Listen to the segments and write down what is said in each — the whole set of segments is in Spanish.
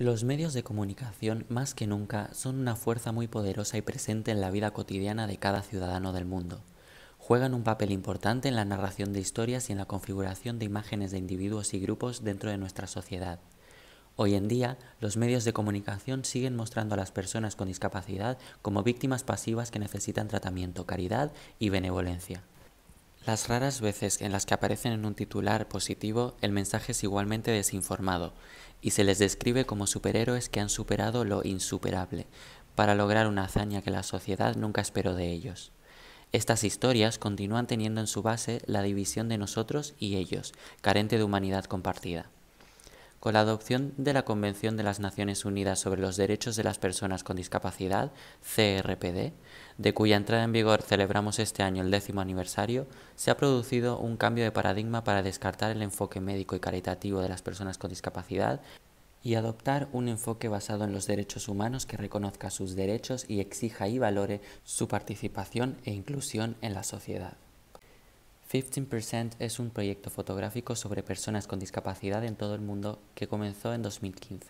Los medios de comunicación, más que nunca, son una fuerza muy poderosa y presente en la vida cotidiana de cada ciudadano del mundo. Juegan un papel importante en la narración de historias y en la configuración de imágenes de individuos y grupos dentro de nuestra sociedad. Hoy en día, los medios de comunicación siguen mostrando a las personas con discapacidad como víctimas pasivas que necesitan tratamiento, caridad y benevolencia. Las raras veces en las que aparecen en un titular positivo, el mensaje es igualmente desinformado, y se les describe como superhéroes que han superado lo insuperable, para lograr una hazaña que la sociedad nunca esperó de ellos. Estas historias continúan teniendo en su base la división de nosotros y ellos, carente de humanidad compartida. Con la adopción de la Convención de las Naciones Unidas sobre los Derechos de las Personas con Discapacidad, CRPD, de cuya entrada en vigor celebramos este año el décimo aniversario, se ha producido un cambio de paradigma para descartar el enfoque médico y caritativo de las personas con discapacidad y adoptar un enfoque basado en los derechos humanos que reconozca sus derechos y exija y valore su participación e inclusión en la sociedad. 15% es un proyecto fotográfico sobre personas con discapacidad en todo el mundo que comenzó en 2015.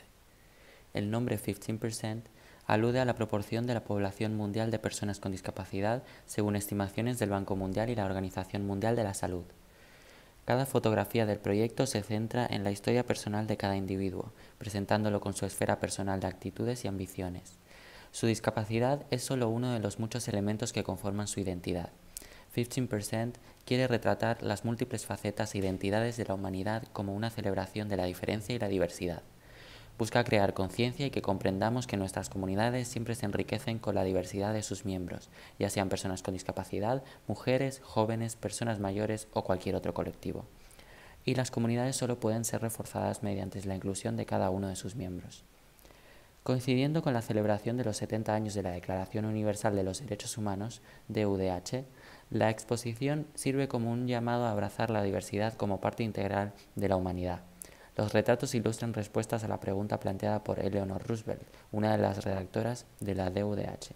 El nombre 15% alude a la proporción de la población mundial de personas con discapacidad según estimaciones del Banco Mundial y la Organización Mundial de la Salud. Cada fotografía del proyecto se centra en la historia personal de cada individuo, presentándolo con su esfera personal de actitudes y ambiciones. Su discapacidad es solo uno de los muchos elementos que conforman su identidad. 15% quiere retratar las múltiples facetas e identidades de la humanidad como una celebración de la diferencia y la diversidad busca crear conciencia y que comprendamos que nuestras comunidades siempre se enriquecen con la diversidad de sus miembros, ya sean personas con discapacidad, mujeres, jóvenes, personas mayores o cualquier otro colectivo. Y las comunidades solo pueden ser reforzadas mediante la inclusión de cada uno de sus miembros. Coincidiendo con la celebración de los 70 años de la Declaración Universal de los Derechos Humanos, DUDH, la exposición sirve como un llamado a abrazar la diversidad como parte integral de la humanidad los retratos ilustran respuestas a la pregunta planteada por Eleanor Roosevelt, una de las redactoras de la DUDH.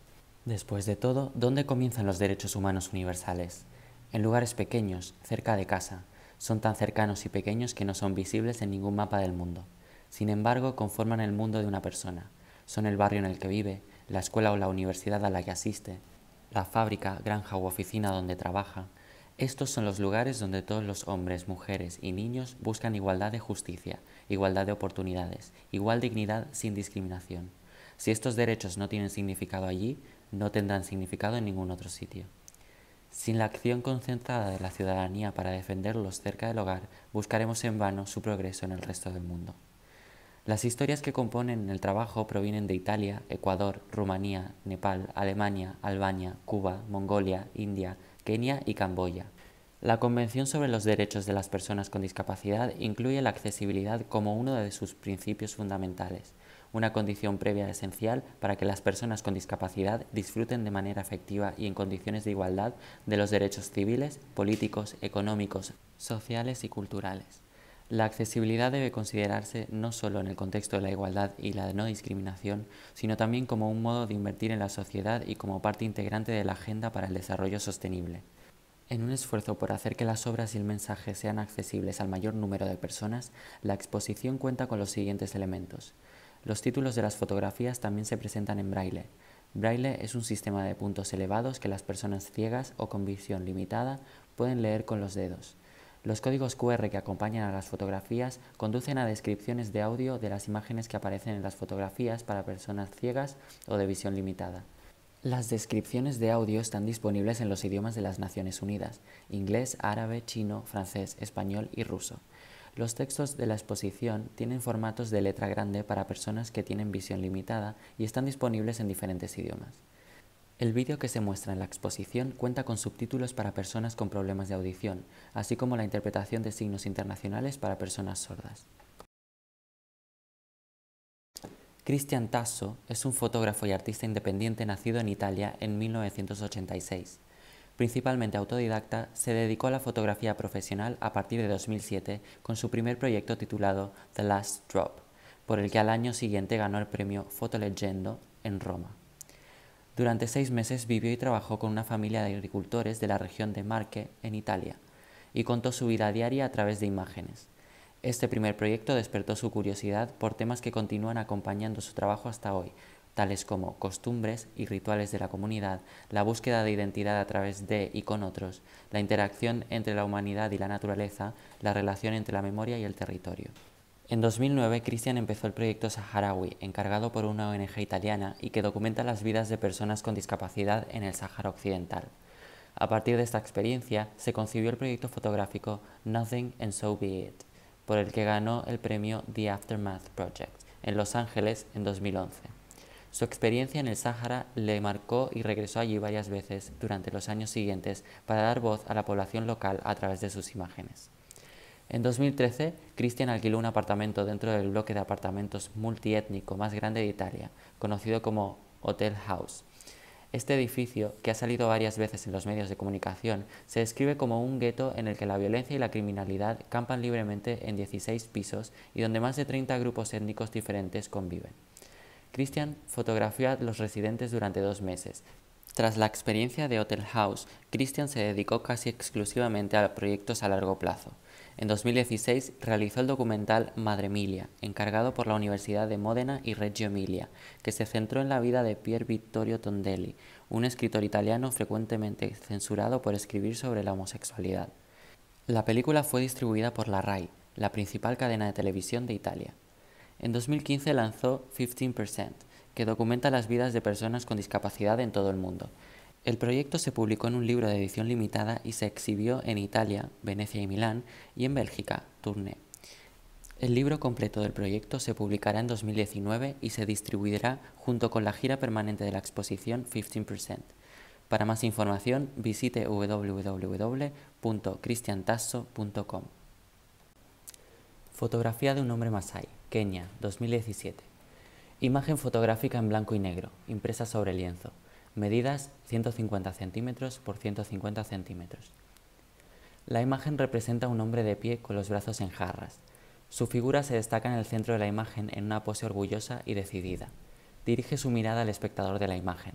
Después de todo, ¿dónde comienzan los derechos humanos universales? En lugares pequeños, cerca de casa. Son tan cercanos y pequeños que no son visibles en ningún mapa del mundo. Sin embargo, conforman el mundo de una persona. Son el barrio en el que vive, la escuela o la universidad a la que asiste, la fábrica, granja u oficina donde trabaja, estos son los lugares donde todos los hombres, mujeres y niños buscan igualdad de justicia, igualdad de oportunidades, igual dignidad sin discriminación. Si estos derechos no tienen significado allí, no tendrán significado en ningún otro sitio. Sin la acción concentrada de la ciudadanía para defenderlos cerca del hogar, buscaremos en vano su progreso en el resto del mundo. Las historias que componen el trabajo provienen de Italia, Ecuador, Rumanía, Nepal, Alemania, Albania, Cuba, Mongolia, India, Kenia y Camboya. La Convención sobre los Derechos de las Personas con Discapacidad incluye la accesibilidad como uno de sus principios fundamentales, una condición previa esencial para que las personas con discapacidad disfruten de manera efectiva y en condiciones de igualdad de los derechos civiles, políticos, económicos, sociales y culturales. La accesibilidad debe considerarse no solo en el contexto de la igualdad y la no discriminación, sino también como un modo de invertir en la sociedad y como parte integrante de la Agenda para el Desarrollo Sostenible. En un esfuerzo por hacer que las obras y el mensaje sean accesibles al mayor número de personas, la exposición cuenta con los siguientes elementos. Los títulos de las fotografías también se presentan en braille. Braille es un sistema de puntos elevados que las personas ciegas o con visión limitada pueden leer con los dedos. Los códigos QR que acompañan a las fotografías conducen a descripciones de audio de las imágenes que aparecen en las fotografías para personas ciegas o de visión limitada. Las descripciones de audio están disponibles en los idiomas de las Naciones Unidas, inglés, árabe, chino, francés, español y ruso. Los textos de la exposición tienen formatos de letra grande para personas que tienen visión limitada y están disponibles en diferentes idiomas. El vídeo que se muestra en la exposición cuenta con subtítulos para personas con problemas de audición, así como la interpretación de signos internacionales para personas sordas. Cristian Tasso es un fotógrafo y artista independiente nacido en Italia en 1986. Principalmente autodidacta, se dedicó a la fotografía profesional a partir de 2007 con su primer proyecto titulado The Last Drop, por el que al año siguiente ganó el premio Fotoleggendo en Roma. Durante seis meses vivió y trabajó con una familia de agricultores de la región de Marche, en Italia, y contó su vida diaria a través de imágenes. Este primer proyecto despertó su curiosidad por temas que continúan acompañando su trabajo hasta hoy, tales como costumbres y rituales de la comunidad, la búsqueda de identidad a través de y con otros, la interacción entre la humanidad y la naturaleza, la relación entre la memoria y el territorio. En 2009, Christian empezó el proyecto Saharawi, encargado por una ONG italiana y que documenta las vidas de personas con discapacidad en el Sahara Occidental. A partir de esta experiencia, se concibió el proyecto fotográfico Nothing and So Be It, por el que ganó el premio The Aftermath Project en Los Ángeles en 2011. Su experiencia en el Sahara le marcó y regresó allí varias veces durante los años siguientes para dar voz a la población local a través de sus imágenes. En 2013, Christian alquiló un apartamento dentro del bloque de apartamentos multiétnico más grande de Italia, conocido como Hotel House. Este edificio, que ha salido varias veces en los medios de comunicación, se describe como un gueto en el que la violencia y la criminalidad campan libremente en 16 pisos y donde más de 30 grupos étnicos diferentes conviven. Christian fotografió a los residentes durante dos meses. Tras la experiencia de Hotel House, Christian se dedicó casi exclusivamente a proyectos a largo plazo. En 2016 realizó el documental Madre Emilia, encargado por la Universidad de Módena y Reggio Emilia, que se centró en la vida de Pier Vittorio Tondelli, un escritor italiano frecuentemente censurado por escribir sobre la homosexualidad. La película fue distribuida por la RAI, la principal cadena de televisión de Italia. En 2015 lanzó 15%, que documenta las vidas de personas con discapacidad en todo el mundo, el proyecto se publicó en un libro de edición limitada y se exhibió en Italia, Venecia y Milán, y en Bélgica, Tournai. El libro completo del proyecto se publicará en 2019 y se distribuirá junto con la gira permanente de la exposición 15%. Para más información, visite www.cristiantasso.com. Fotografía de un hombre masai, Kenia, 2017. Imagen fotográfica en blanco y negro, impresa sobre lienzo medidas 150 centímetros por 150 centímetros. La imagen representa a un hombre de pie con los brazos en jarras. Su figura se destaca en el centro de la imagen en una pose orgullosa y decidida. Dirige su mirada al espectador de la imagen.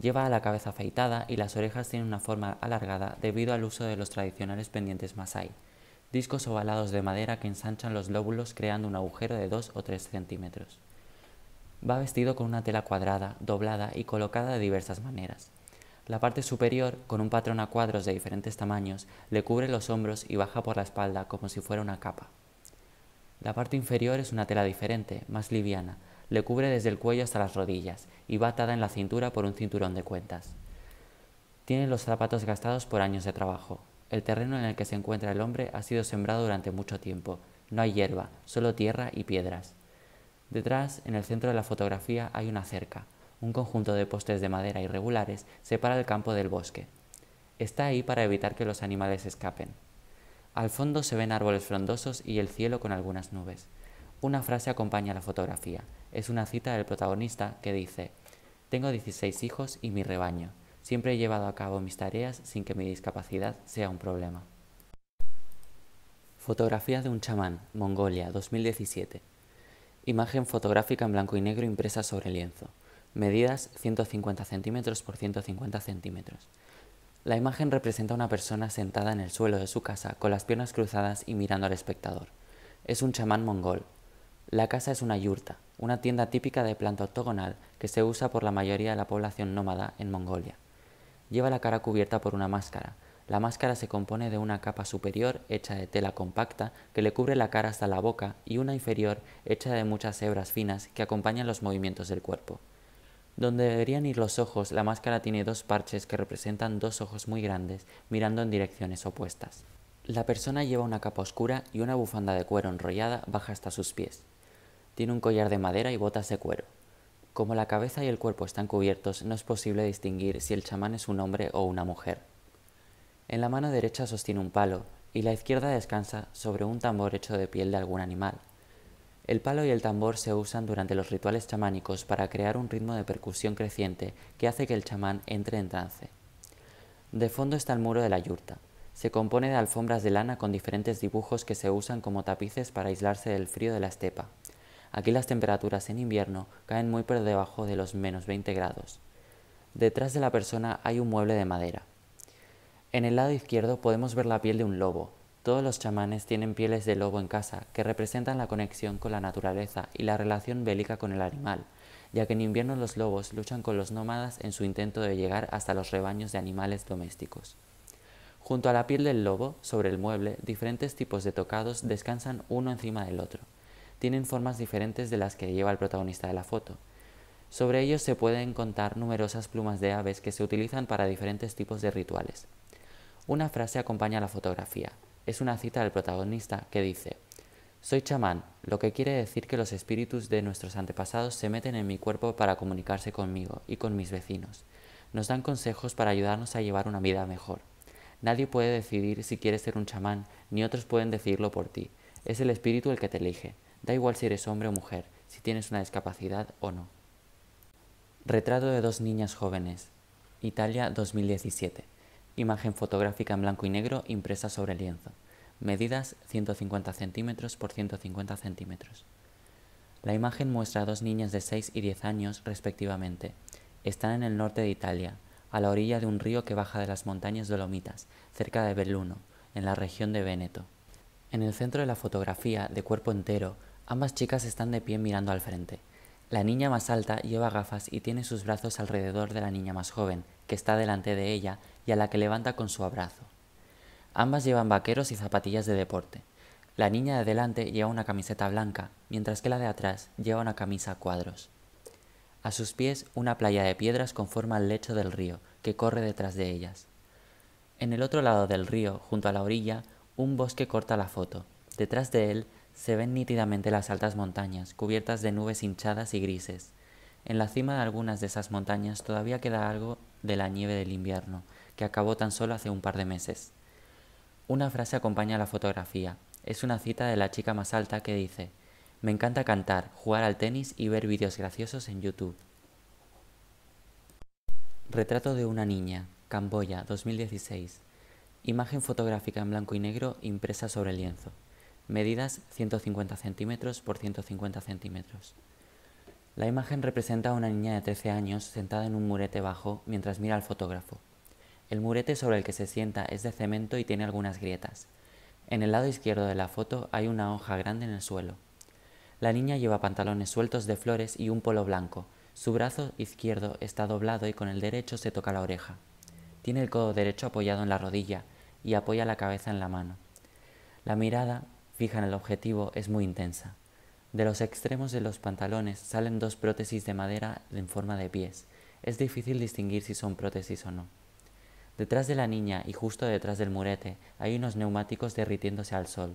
Lleva la cabeza afeitada y las orejas tienen una forma alargada debido al uso de los tradicionales pendientes masai, discos ovalados de madera que ensanchan los lóbulos creando un agujero de 2 o 3 centímetros. Va vestido con una tela cuadrada, doblada y colocada de diversas maneras. La parte superior, con un patrón a cuadros de diferentes tamaños, le cubre los hombros y baja por la espalda como si fuera una capa. La parte inferior es una tela diferente, más liviana, le cubre desde el cuello hasta las rodillas y va atada en la cintura por un cinturón de cuentas. Tiene los zapatos gastados por años de trabajo. El terreno en el que se encuentra el hombre ha sido sembrado durante mucho tiempo. No hay hierba, solo tierra y piedras. Detrás, en el centro de la fotografía, hay una cerca. Un conjunto de postes de madera irregulares separa el campo del bosque. Está ahí para evitar que los animales escapen. Al fondo se ven árboles frondosos y el cielo con algunas nubes. Una frase acompaña la fotografía. Es una cita del protagonista que dice, Tengo 16 hijos y mi rebaño. Siempre he llevado a cabo mis tareas sin que mi discapacidad sea un problema. Fotografía de un chamán, Mongolia, 2017. Imagen fotográfica en blanco y negro impresa sobre lienzo. Medidas 150 centímetros por 150 centímetros. La imagen representa a una persona sentada en el suelo de su casa con las piernas cruzadas y mirando al espectador. Es un chamán mongol. La casa es una yurta, una tienda típica de planta octogonal que se usa por la mayoría de la población nómada en Mongolia. Lleva la cara cubierta por una máscara, la máscara se compone de una capa superior hecha de tela compacta que le cubre la cara hasta la boca y una inferior hecha de muchas hebras finas que acompañan los movimientos del cuerpo. Donde deberían ir los ojos, la máscara tiene dos parches que representan dos ojos muy grandes mirando en direcciones opuestas. La persona lleva una capa oscura y una bufanda de cuero enrollada baja hasta sus pies. Tiene un collar de madera y botas de cuero. Como la cabeza y el cuerpo están cubiertos, no es posible distinguir si el chamán es un hombre o una mujer. En la mano derecha sostiene un palo y la izquierda descansa sobre un tambor hecho de piel de algún animal. El palo y el tambor se usan durante los rituales chamánicos para crear un ritmo de percusión creciente que hace que el chamán entre en trance. De fondo está el muro de la yurta. Se compone de alfombras de lana con diferentes dibujos que se usan como tapices para aislarse del frío de la estepa. Aquí las temperaturas en invierno caen muy por debajo de los menos 20 grados. Detrás de la persona hay un mueble de madera. En el lado izquierdo podemos ver la piel de un lobo. Todos los chamanes tienen pieles de lobo en casa, que representan la conexión con la naturaleza y la relación bélica con el animal, ya que en invierno los lobos luchan con los nómadas en su intento de llegar hasta los rebaños de animales domésticos. Junto a la piel del lobo, sobre el mueble, diferentes tipos de tocados descansan uno encima del otro. Tienen formas diferentes de las que lleva el protagonista de la foto. Sobre ellos se pueden contar numerosas plumas de aves que se utilizan para diferentes tipos de rituales. Una frase acompaña a la fotografía. Es una cita del protagonista que dice, Soy chamán, lo que quiere decir que los espíritus de nuestros antepasados se meten en mi cuerpo para comunicarse conmigo y con mis vecinos. Nos dan consejos para ayudarnos a llevar una vida mejor. Nadie puede decidir si quieres ser un chamán, ni otros pueden decidirlo por ti. Es el espíritu el que te elige. Da igual si eres hombre o mujer, si tienes una discapacidad o no. Retrato de dos niñas jóvenes. Italia 2017. Imagen fotográfica en blanco y negro impresa sobre lienzo. Medidas 150 centímetros por 150 centímetros. La imagen muestra a dos niñas de 6 y 10 años respectivamente. Están en el norte de Italia, a la orilla de un río que baja de las montañas Dolomitas, cerca de Belluno, en la región de Veneto. En el centro de la fotografía, de cuerpo entero, ambas chicas están de pie mirando al frente. La niña más alta lleva gafas y tiene sus brazos alrededor de la niña más joven, que está delante de ella y a la que levanta con su abrazo. Ambas llevan vaqueros y zapatillas de deporte. La niña de delante lleva una camiseta blanca, mientras que la de atrás lleva una camisa a cuadros. A sus pies una playa de piedras conforma el lecho del río, que corre detrás de ellas. En el otro lado del río, junto a la orilla, un bosque corta la foto. Detrás de él se ven nítidamente las altas montañas, cubiertas de nubes hinchadas y grises. En la cima de algunas de esas montañas todavía queda algo de la nieve del invierno, acabó tan solo hace un par de meses. Una frase acompaña a la fotografía. Es una cita de la chica más alta que dice, me encanta cantar, jugar al tenis y ver vídeos graciosos en YouTube. Retrato de una niña, Camboya, 2016. Imagen fotográfica en blanco y negro impresa sobre lienzo. Medidas 150 centímetros por 150 centímetros. La imagen representa a una niña de 13 años sentada en un murete bajo mientras mira al fotógrafo. El murete sobre el que se sienta es de cemento y tiene algunas grietas. En el lado izquierdo de la foto hay una hoja grande en el suelo. La niña lleva pantalones sueltos de flores y un polo blanco. Su brazo izquierdo está doblado y con el derecho se toca la oreja. Tiene el codo derecho apoyado en la rodilla y apoya la cabeza en la mano. La mirada, fija en el objetivo, es muy intensa. De los extremos de los pantalones salen dos prótesis de madera en forma de pies. Es difícil distinguir si son prótesis o no. Detrás de la niña y justo detrás del murete hay unos neumáticos derritiéndose al sol,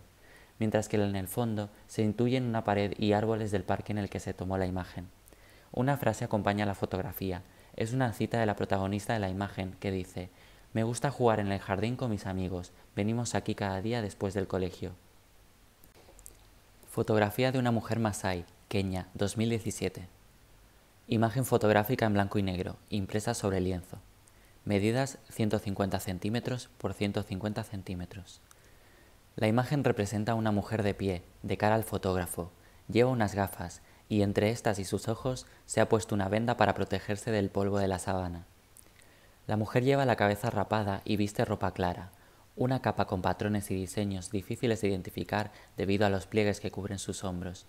mientras que en el fondo se intuyen una pared y árboles del parque en el que se tomó la imagen. Una frase acompaña la fotografía, es una cita de la protagonista de la imagen que dice, me gusta jugar en el jardín con mis amigos, venimos aquí cada día después del colegio. Fotografía de una mujer Masai, Kenia, 2017. Imagen fotográfica en blanco y negro, impresa sobre lienzo medidas 150 centímetros por 150 centímetros. La imagen representa a una mujer de pie, de cara al fotógrafo. Lleva unas gafas y entre estas y sus ojos se ha puesto una venda para protegerse del polvo de la sabana. La mujer lleva la cabeza rapada y viste ropa clara, una capa con patrones y diseños difíciles de identificar debido a los pliegues que cubren sus hombros.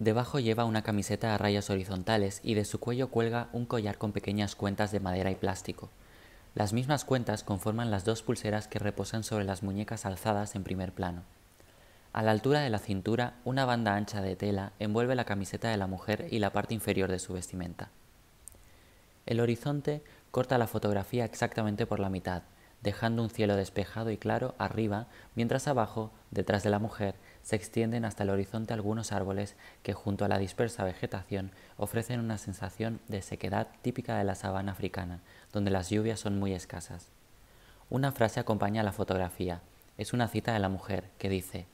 Debajo lleva una camiseta a rayas horizontales y de su cuello cuelga un collar con pequeñas cuentas de madera y plástico. Las mismas cuentas conforman las dos pulseras que reposan sobre las muñecas alzadas en primer plano. A la altura de la cintura, una banda ancha de tela envuelve la camiseta de la mujer y la parte inferior de su vestimenta. El horizonte corta la fotografía exactamente por la mitad, dejando un cielo despejado y claro arriba, mientras abajo, detrás de la mujer, se extienden hasta el horizonte algunos árboles que junto a la dispersa vegetación ofrecen una sensación de sequedad típica de la sabana africana, donde las lluvias son muy escasas. Una frase acompaña a la fotografía. Es una cita de la mujer, que dice,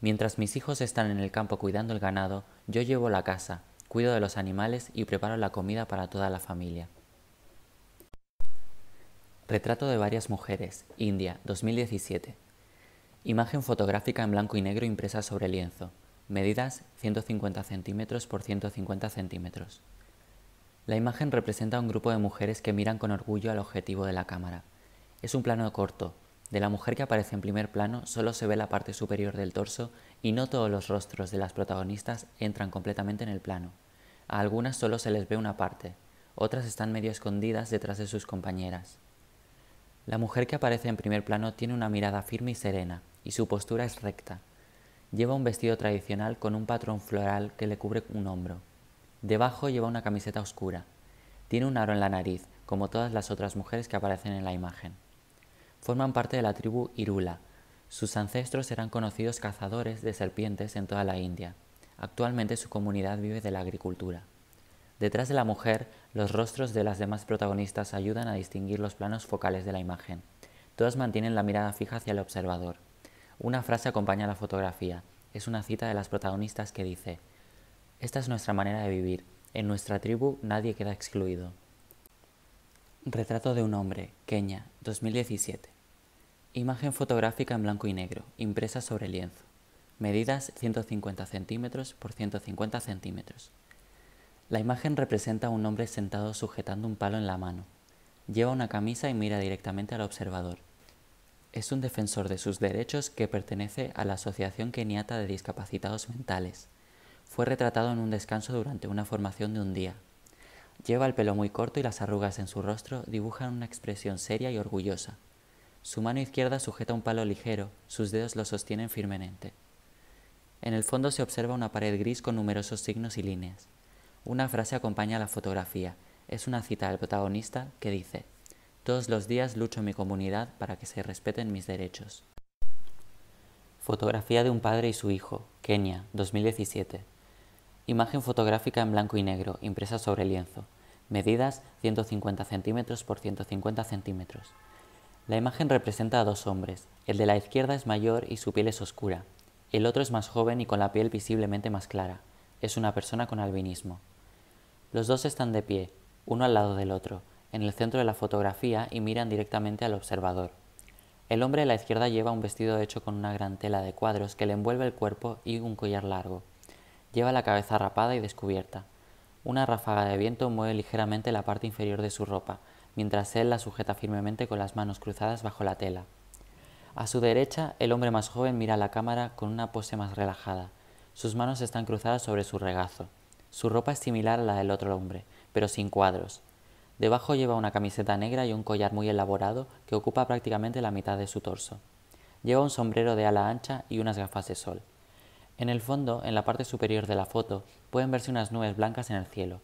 Mientras mis hijos están en el campo cuidando el ganado, yo llevo la casa, cuido de los animales y preparo la comida para toda la familia. Retrato de varias mujeres, India, 2017. Imagen fotográfica en blanco y negro impresa sobre lienzo. Medidas 150 centímetros por 150 centímetros. La imagen representa a un grupo de mujeres que miran con orgullo al objetivo de la cámara. Es un plano corto. De la mujer que aparece en primer plano solo se ve la parte superior del torso y no todos los rostros de las protagonistas entran completamente en el plano. A algunas solo se les ve una parte, otras están medio escondidas detrás de sus compañeras. La mujer que aparece en primer plano tiene una mirada firme y serena, y su postura es recta. Lleva un vestido tradicional con un patrón floral que le cubre un hombro. Debajo lleva una camiseta oscura. Tiene un aro en la nariz, como todas las otras mujeres que aparecen en la imagen. Forman parte de la tribu Irula. Sus ancestros eran conocidos cazadores de serpientes en toda la India. Actualmente su comunidad vive de la agricultura. Detrás de la mujer, los rostros de las demás protagonistas ayudan a distinguir los planos focales de la imagen. Todas mantienen la mirada fija hacia el observador. Una frase acompaña la fotografía. Es una cita de las protagonistas que dice, esta es nuestra manera de vivir. En nuestra tribu nadie queda excluido. Retrato de un hombre, Kenia, 2017. Imagen fotográfica en blanco y negro, impresa sobre lienzo. Medidas 150 centímetros por 150 centímetros. La imagen representa a un hombre sentado sujetando un palo en la mano. Lleva una camisa y mira directamente al observador. Es un defensor de sus derechos que pertenece a la Asociación Keniata de Discapacitados Mentales. Fue retratado en un descanso durante una formación de un día. Lleva el pelo muy corto y las arrugas en su rostro dibujan una expresión seria y orgullosa. Su mano izquierda sujeta un palo ligero, sus dedos lo sostienen firmemente. En el fondo se observa una pared gris con numerosos signos y líneas. Una frase acompaña a la fotografía. Es una cita del protagonista que dice, Todos los días lucho en mi comunidad para que se respeten mis derechos. Fotografía de un padre y su hijo, Kenia, 2017. Imagen fotográfica en blanco y negro, impresa sobre lienzo. Medidas 150 centímetros por 150 centímetros. La imagen representa a dos hombres. El de la izquierda es mayor y su piel es oscura. El otro es más joven y con la piel visiblemente más clara. Es una persona con albinismo. Los dos están de pie, uno al lado del otro, en el centro de la fotografía y miran directamente al observador. El hombre de la izquierda lleva un vestido hecho con una gran tela de cuadros que le envuelve el cuerpo y un collar largo. Lleva la cabeza rapada y descubierta. Una ráfaga de viento mueve ligeramente la parte inferior de su ropa, mientras él la sujeta firmemente con las manos cruzadas bajo la tela. A su derecha, el hombre más joven mira a la cámara con una pose más relajada. Sus manos están cruzadas sobre su regazo. Su ropa es similar a la del otro hombre, pero sin cuadros. Debajo lleva una camiseta negra y un collar muy elaborado que ocupa prácticamente la mitad de su torso. Lleva un sombrero de ala ancha y unas gafas de sol. En el fondo, en la parte superior de la foto, pueden verse unas nubes blancas en el cielo.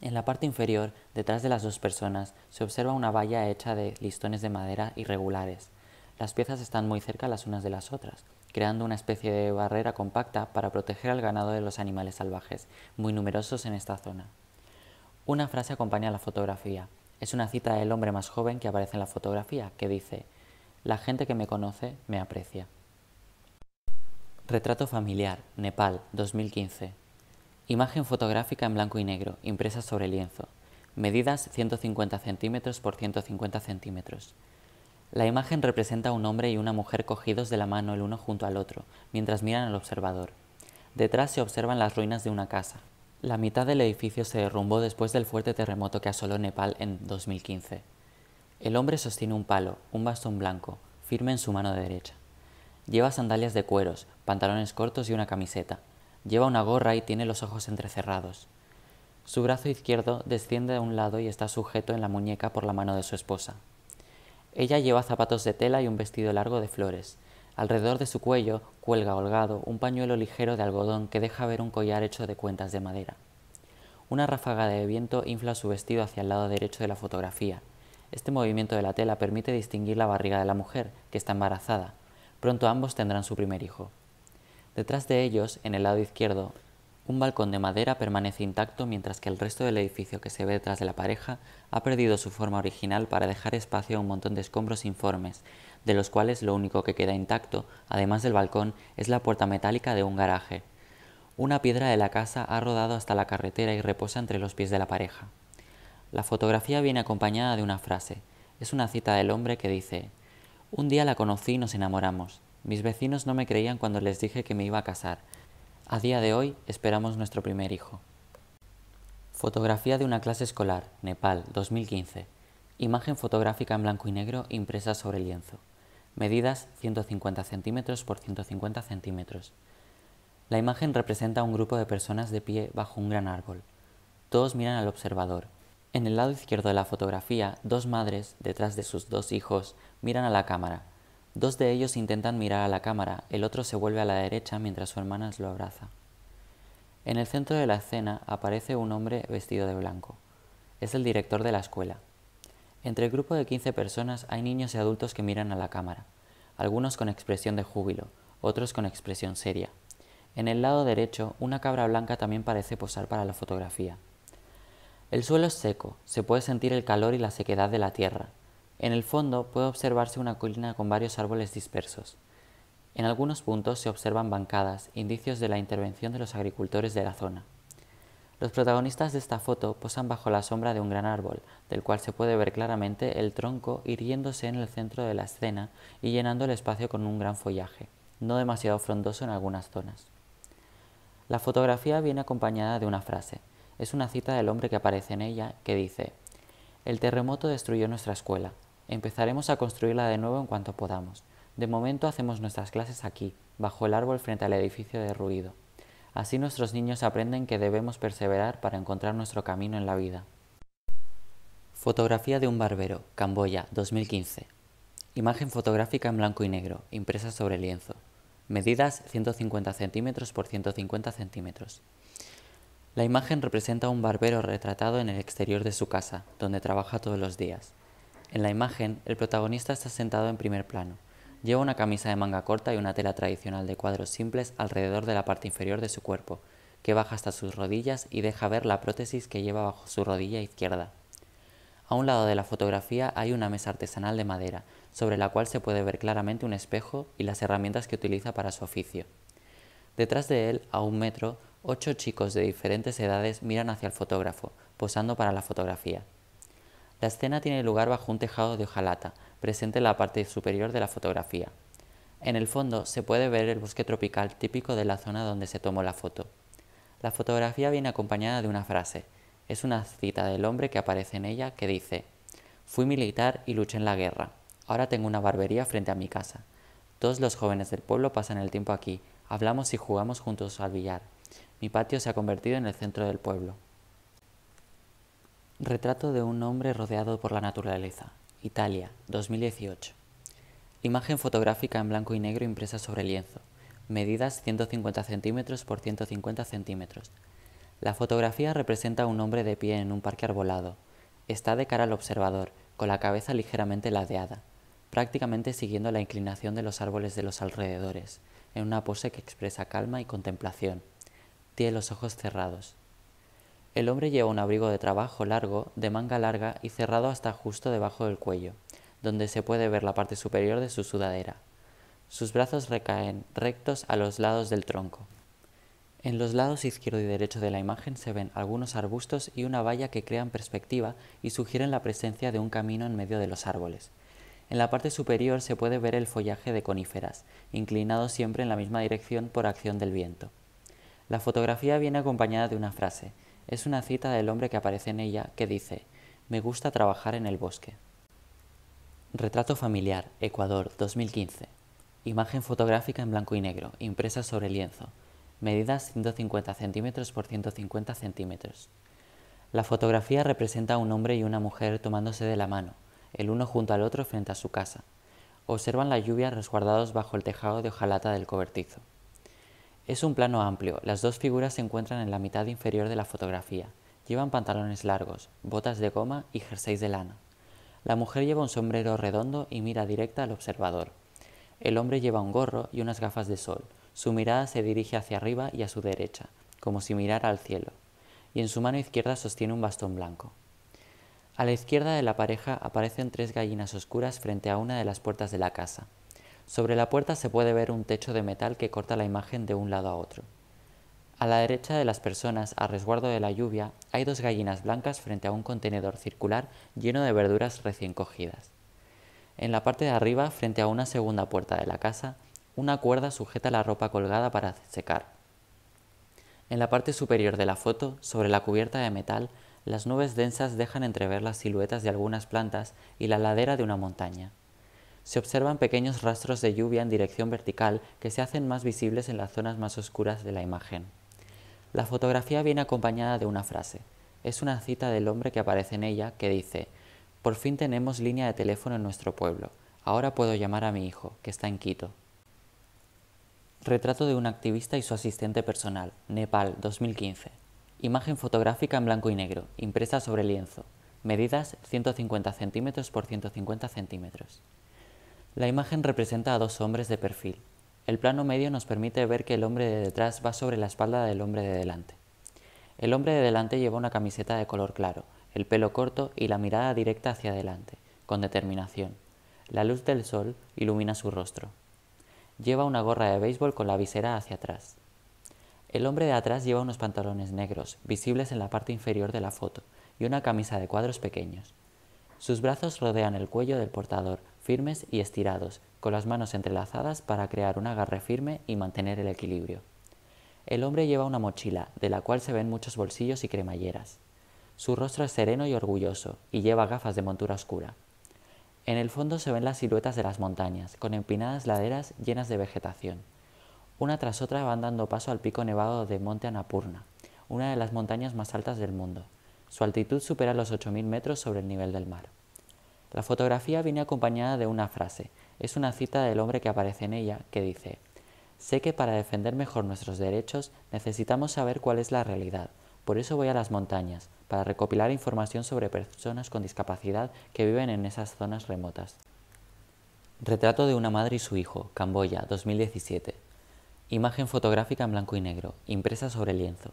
En la parte inferior, detrás de las dos personas, se observa una valla hecha de listones de madera irregulares. Las piezas están muy cerca las unas de las otras, creando una especie de barrera compacta para proteger al ganado de los animales salvajes, muy numerosos en esta zona. Una frase acompaña a la fotografía. Es una cita del hombre más joven que aparece en la fotografía, que dice, La gente que me conoce me aprecia. Retrato familiar, Nepal, 2015. Imagen fotográfica en blanco y negro, impresa sobre lienzo. Medidas 150 centímetros por 150 centímetros. La imagen representa a un hombre y una mujer cogidos de la mano el uno junto al otro, mientras miran al observador. Detrás se observan las ruinas de una casa. La mitad del edificio se derrumbó después del fuerte terremoto que asoló Nepal en 2015. El hombre sostiene un palo, un bastón blanco, firme en su mano derecha. Lleva sandalias de cueros, pantalones cortos y una camiseta. Lleva una gorra y tiene los ojos entrecerrados. Su brazo izquierdo desciende a un lado y está sujeto en la muñeca por la mano de su esposa. Ella lleva zapatos de tela y un vestido largo de flores. Alrededor de su cuello cuelga holgado un pañuelo ligero de algodón que deja ver un collar hecho de cuentas de madera. Una ráfaga de viento infla su vestido hacia el lado derecho de la fotografía. Este movimiento de la tela permite distinguir la barriga de la mujer, que está embarazada. Pronto ambos tendrán su primer hijo. Detrás de ellos, en el lado izquierdo, un balcón de madera permanece intacto mientras que el resto del edificio que se ve detrás de la pareja ha perdido su forma original para dejar espacio a un montón de escombros informes, de los cuales lo único que queda intacto, además del balcón, es la puerta metálica de un garaje. Una piedra de la casa ha rodado hasta la carretera y reposa entre los pies de la pareja. La fotografía viene acompañada de una frase. Es una cita del hombre que dice, Un día la conocí y nos enamoramos. Mis vecinos no me creían cuando les dije que me iba a casar. A día de hoy esperamos nuestro primer hijo. Fotografía de una clase escolar, Nepal, 2015. Imagen fotográfica en blanco y negro impresa sobre lienzo. Medidas 150 centímetros por 150 centímetros. La imagen representa a un grupo de personas de pie bajo un gran árbol. Todos miran al observador. En el lado izquierdo de la fotografía, dos madres, detrás de sus dos hijos, miran a la cámara. Dos de ellos intentan mirar a la cámara, el otro se vuelve a la derecha mientras su hermana lo abraza. En el centro de la escena aparece un hombre vestido de blanco. Es el director de la escuela. Entre el grupo de 15 personas hay niños y adultos que miran a la cámara, algunos con expresión de júbilo, otros con expresión seria. En el lado derecho, una cabra blanca también parece posar para la fotografía. El suelo es seco, se puede sentir el calor y la sequedad de la tierra. En el fondo puede observarse una colina con varios árboles dispersos. En algunos puntos se observan bancadas, indicios de la intervención de los agricultores de la zona. Los protagonistas de esta foto posan bajo la sombra de un gran árbol, del cual se puede ver claramente el tronco irguiéndose en el centro de la escena y llenando el espacio con un gran follaje, no demasiado frondoso en algunas zonas. La fotografía viene acompañada de una frase. Es una cita del hombre que aparece en ella que dice, El terremoto destruyó nuestra escuela, Empezaremos a construirla de nuevo en cuanto podamos. De momento hacemos nuestras clases aquí, bajo el árbol frente al edificio derruido. Así nuestros niños aprenden que debemos perseverar para encontrar nuestro camino en la vida. Fotografía de un barbero, Camboya, 2015. Imagen fotográfica en blanco y negro, impresa sobre lienzo. Medidas 150 centímetros por 150 centímetros. La imagen representa a un barbero retratado en el exterior de su casa, donde trabaja todos los días. En la imagen, el protagonista está sentado en primer plano. Lleva una camisa de manga corta y una tela tradicional de cuadros simples alrededor de la parte inferior de su cuerpo, que baja hasta sus rodillas y deja ver la prótesis que lleva bajo su rodilla izquierda. A un lado de la fotografía hay una mesa artesanal de madera, sobre la cual se puede ver claramente un espejo y las herramientas que utiliza para su oficio. Detrás de él, a un metro, ocho chicos de diferentes edades miran hacia el fotógrafo, posando para la fotografía. La escena tiene lugar bajo un tejado de hojalata, presente en la parte superior de la fotografía. En el fondo se puede ver el bosque tropical típico de la zona donde se tomó la foto. La fotografía viene acompañada de una frase. Es una cita del hombre que aparece en ella que dice, Fui militar y luché en la guerra. Ahora tengo una barbería frente a mi casa. Todos los jóvenes del pueblo pasan el tiempo aquí. Hablamos y jugamos juntos al billar. Mi patio se ha convertido en el centro del pueblo. Retrato de un hombre rodeado por la naturaleza. Italia, 2018. Imagen fotográfica en blanco y negro impresa sobre lienzo. Medidas 150 centímetros por 150 centímetros. La fotografía representa a un hombre de pie en un parque arbolado. Está de cara al observador, con la cabeza ligeramente ladeada, prácticamente siguiendo la inclinación de los árboles de los alrededores, en una pose que expresa calma y contemplación. Tiene los ojos cerrados. El hombre lleva un abrigo de trabajo largo, de manga larga y cerrado hasta justo debajo del cuello, donde se puede ver la parte superior de su sudadera. Sus brazos recaen rectos a los lados del tronco. En los lados izquierdo y derecho de la imagen se ven algunos arbustos y una valla que crean perspectiva y sugieren la presencia de un camino en medio de los árboles. En la parte superior se puede ver el follaje de coníferas, inclinado siempre en la misma dirección por acción del viento. La fotografía viene acompañada de una frase, es una cita del hombre que aparece en ella que dice, me gusta trabajar en el bosque. Retrato familiar, Ecuador, 2015. Imagen fotográfica en blanco y negro, impresa sobre lienzo. Medidas 150 centímetros por 150 centímetros. La fotografía representa a un hombre y una mujer tomándose de la mano, el uno junto al otro frente a su casa. Observan la lluvia resguardados bajo el tejado de hojalata del cobertizo. Es un plano amplio, las dos figuras se encuentran en la mitad inferior de la fotografía. Llevan pantalones largos, botas de goma y jerseys de lana. La mujer lleva un sombrero redondo y mira directa al observador. El hombre lleva un gorro y unas gafas de sol. Su mirada se dirige hacia arriba y a su derecha, como si mirara al cielo, y en su mano izquierda sostiene un bastón blanco. A la izquierda de la pareja aparecen tres gallinas oscuras frente a una de las puertas de la casa. Sobre la puerta se puede ver un techo de metal que corta la imagen de un lado a otro. A la derecha de las personas, a resguardo de la lluvia, hay dos gallinas blancas frente a un contenedor circular lleno de verduras recién cogidas. En la parte de arriba, frente a una segunda puerta de la casa, una cuerda sujeta la ropa colgada para secar. En la parte superior de la foto, sobre la cubierta de metal, las nubes densas dejan entrever las siluetas de algunas plantas y la ladera de una montaña se observan pequeños rastros de lluvia en dirección vertical que se hacen más visibles en las zonas más oscuras de la imagen. La fotografía viene acompañada de una frase. Es una cita del hombre que aparece en ella que dice, Por fin tenemos línea de teléfono en nuestro pueblo. Ahora puedo llamar a mi hijo, que está en Quito. Retrato de un activista y su asistente personal, Nepal, 2015. Imagen fotográfica en blanco y negro, impresa sobre lienzo. Medidas 150 centímetros por 150 centímetros. La imagen representa a dos hombres de perfil. El plano medio nos permite ver que el hombre de detrás va sobre la espalda del hombre de delante. El hombre de delante lleva una camiseta de color claro, el pelo corto y la mirada directa hacia adelante, con determinación. La luz del sol ilumina su rostro. Lleva una gorra de béisbol con la visera hacia atrás. El hombre de atrás lleva unos pantalones negros, visibles en la parte inferior de la foto, y una camisa de cuadros pequeños. Sus brazos rodean el cuello del portador, firmes y estirados, con las manos entrelazadas para crear un agarre firme y mantener el equilibrio. El hombre lleva una mochila, de la cual se ven muchos bolsillos y cremalleras. Su rostro es sereno y orgulloso, y lleva gafas de montura oscura. En el fondo se ven las siluetas de las montañas, con empinadas laderas llenas de vegetación. Una tras otra van dando paso al pico nevado de Monte Anapurna, una de las montañas más altas del mundo. Su altitud supera los 8.000 metros sobre el nivel del mar. La fotografía viene acompañada de una frase. Es una cita del hombre que aparece en ella, que dice, Sé que para defender mejor nuestros derechos necesitamos saber cuál es la realidad. Por eso voy a las montañas, para recopilar información sobre personas con discapacidad que viven en esas zonas remotas. Retrato de una madre y su hijo, Camboya, 2017. Imagen fotográfica en blanco y negro, impresa sobre lienzo.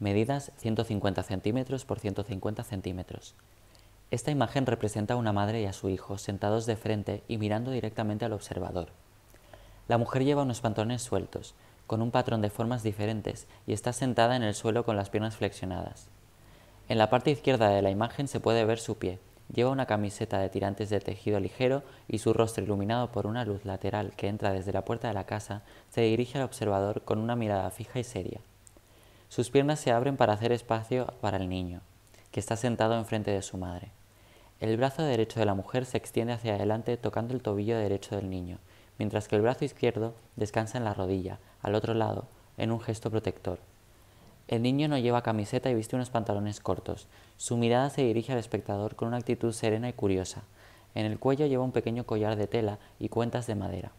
Medidas 150 centímetros por 150 centímetros. Esta imagen representa a una madre y a su hijo sentados de frente y mirando directamente al observador. La mujer lleva unos pantalones sueltos, con un patrón de formas diferentes y está sentada en el suelo con las piernas flexionadas. En la parte izquierda de la imagen se puede ver su pie. Lleva una camiseta de tirantes de tejido ligero y su rostro iluminado por una luz lateral que entra desde la puerta de la casa se dirige al observador con una mirada fija y seria. Sus piernas se abren para hacer espacio para el niño que está sentado enfrente de su madre. El brazo derecho de la mujer se extiende hacia adelante tocando el tobillo derecho del niño, mientras que el brazo izquierdo descansa en la rodilla, al otro lado, en un gesto protector. El niño no lleva camiseta y viste unos pantalones cortos. Su mirada se dirige al espectador con una actitud serena y curiosa. En el cuello lleva un pequeño collar de tela y cuentas de madera.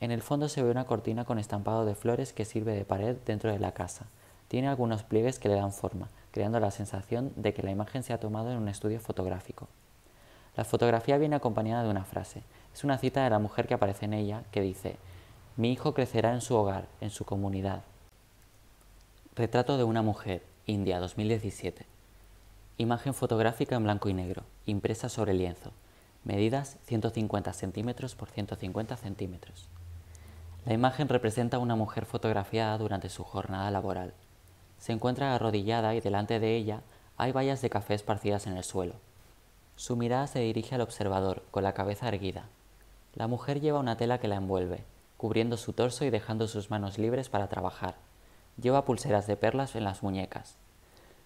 En el fondo se ve una cortina con estampado de flores que sirve de pared dentro de la casa. Tiene algunos pliegues que le dan forma, creando la sensación de que la imagen se ha tomado en un estudio fotográfico. La fotografía viene acompañada de una frase. Es una cita de la mujer que aparece en ella que dice, mi hijo crecerá en su hogar, en su comunidad. Retrato de una mujer, India 2017. Imagen fotográfica en blanco y negro, impresa sobre lienzo. Medidas 150 centímetros por 150 centímetros. La imagen representa a una mujer fotografiada durante su jornada laboral. Se encuentra arrodillada y delante de ella hay vallas de café esparcidas en el suelo. Su mirada se dirige al observador, con la cabeza erguida. La mujer lleva una tela que la envuelve, cubriendo su torso y dejando sus manos libres para trabajar. Lleva pulseras de perlas en las muñecas.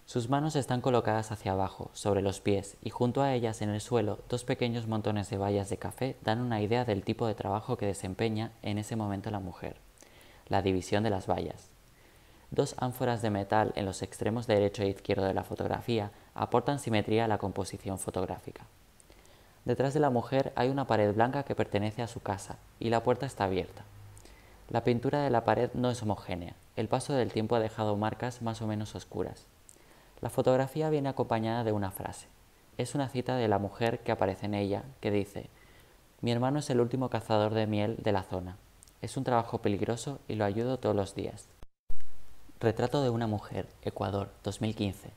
Sus manos están colocadas hacia abajo, sobre los pies, y junto a ellas en el suelo dos pequeños montones de vallas de café dan una idea del tipo de trabajo que desempeña en ese momento la mujer, la división de las vallas. Dos ánforas de metal en los extremos derecho e izquierdo de la fotografía aportan simetría a la composición fotográfica. Detrás de la mujer hay una pared blanca que pertenece a su casa y la puerta está abierta. La pintura de la pared no es homogénea, el paso del tiempo ha dejado marcas más o menos oscuras. La fotografía viene acompañada de una frase. Es una cita de la mujer que aparece en ella, que dice, Mi hermano es el último cazador de miel de la zona. Es un trabajo peligroso y lo ayudo todos los días. Retrato de una mujer, Ecuador, 2015.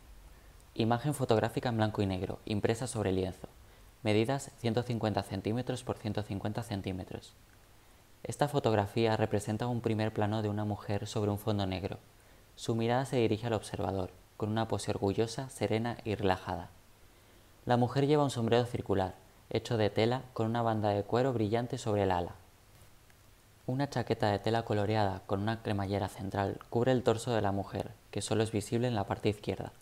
Imagen fotográfica en blanco y negro, impresa sobre lienzo. Medidas 150 centímetros por 150 centímetros. Esta fotografía representa un primer plano de una mujer sobre un fondo negro. Su mirada se dirige al observador, con una pose orgullosa, serena y relajada. La mujer lleva un sombrero circular, hecho de tela, con una banda de cuero brillante sobre el ala. Una chaqueta de tela coloreada con una cremallera central cubre el torso de la mujer, que solo es visible en la parte izquierda.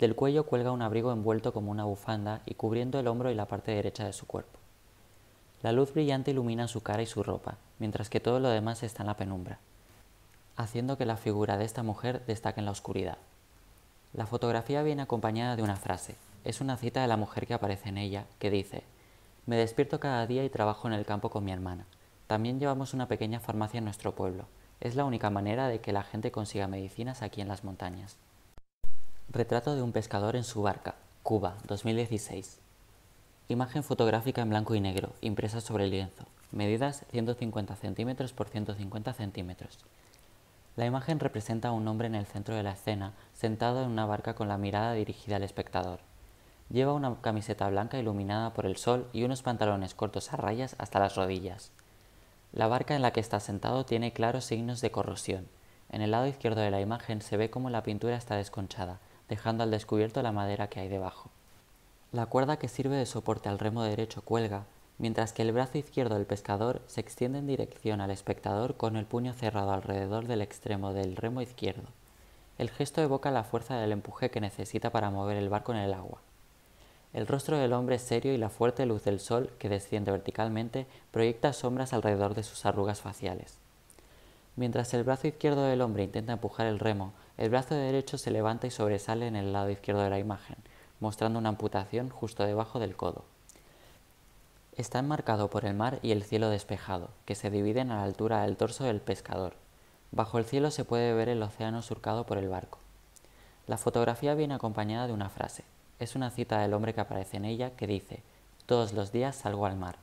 Del cuello cuelga un abrigo envuelto como una bufanda y cubriendo el hombro y la parte derecha de su cuerpo. La luz brillante ilumina su cara y su ropa, mientras que todo lo demás está en la penumbra, haciendo que la figura de esta mujer destaque en la oscuridad. La fotografía viene acompañada de una frase. Es una cita de la mujer que aparece en ella, que dice, Me despierto cada día y trabajo en el campo con mi hermana. También llevamos una pequeña farmacia en nuestro pueblo. Es la única manera de que la gente consiga medicinas aquí en las montañas. Retrato de un pescador en su barca, Cuba, 2016. Imagen fotográfica en blanco y negro, impresa sobre lienzo. Medidas 150 centímetros por 150 centímetros. La imagen representa a un hombre en el centro de la escena, sentado en una barca con la mirada dirigida al espectador. Lleva una camiseta blanca iluminada por el sol y unos pantalones cortos a rayas hasta las rodillas. La barca en la que está sentado tiene claros signos de corrosión. En el lado izquierdo de la imagen se ve cómo la pintura está desconchada, dejando al descubierto la madera que hay debajo. La cuerda que sirve de soporte al remo derecho cuelga, mientras que el brazo izquierdo del pescador se extiende en dirección al espectador con el puño cerrado alrededor del extremo del remo izquierdo. El gesto evoca la fuerza del empuje que necesita para mover el barco en el agua. El rostro del hombre es serio y la fuerte luz del sol, que desciende verticalmente, proyecta sombras alrededor de sus arrugas faciales. Mientras el brazo izquierdo del hombre intenta empujar el remo, el brazo derecho se levanta y sobresale en el lado izquierdo de la imagen, mostrando una amputación justo debajo del codo. Está enmarcado por el mar y el cielo despejado, que se dividen a la altura del torso del pescador. Bajo el cielo se puede ver el océano surcado por el barco. La fotografía viene acompañada de una frase es una cita del hombre que aparece en ella que dice, todos los días salgo al mar.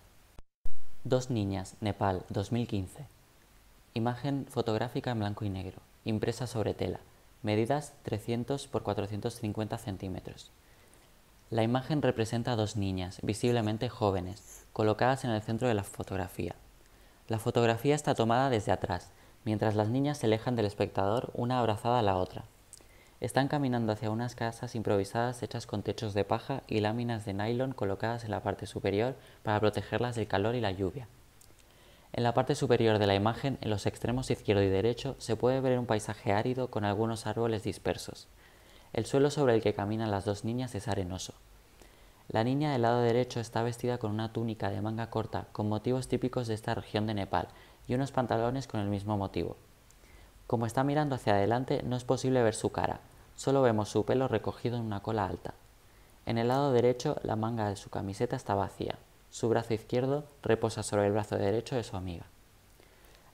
Dos niñas, Nepal, 2015. Imagen fotográfica en blanco y negro, impresa sobre tela, medidas 300 x 450 centímetros. La imagen representa a dos niñas, visiblemente jóvenes, colocadas en el centro de la fotografía. La fotografía está tomada desde atrás, mientras las niñas se alejan del espectador una abrazada a la otra. Están caminando hacia unas casas improvisadas hechas con techos de paja y láminas de nylon colocadas en la parte superior para protegerlas del calor y la lluvia. En la parte superior de la imagen, en los extremos izquierdo y derecho, se puede ver un paisaje árido con algunos árboles dispersos. El suelo sobre el que caminan las dos niñas es arenoso. La niña del lado derecho está vestida con una túnica de manga corta con motivos típicos de esta región de Nepal y unos pantalones con el mismo motivo. Como está mirando hacia adelante, no es posible ver su cara, Solo vemos su pelo recogido en una cola alta. En el lado derecho la manga de su camiseta está vacía. Su brazo izquierdo reposa sobre el brazo derecho de su amiga.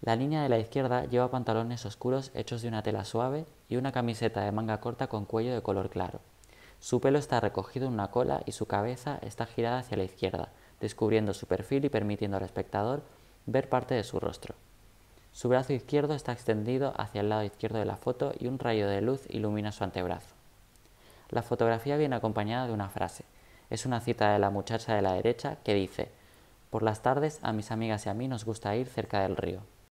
La línea de la izquierda lleva pantalones oscuros hechos de una tela suave y una camiseta de manga corta con cuello de color claro. Su pelo está recogido en una cola y su cabeza está girada hacia la izquierda, descubriendo su perfil y permitiendo al espectador ver parte de su rostro. Su brazo izquierdo está extendido hacia el lado izquierdo de la foto y un rayo de luz ilumina su antebrazo. La fotografía viene acompañada de una frase. Es una cita de la muchacha de la derecha que dice, Por las tardes a mis amigas y a mí nos gusta ir cerca del río.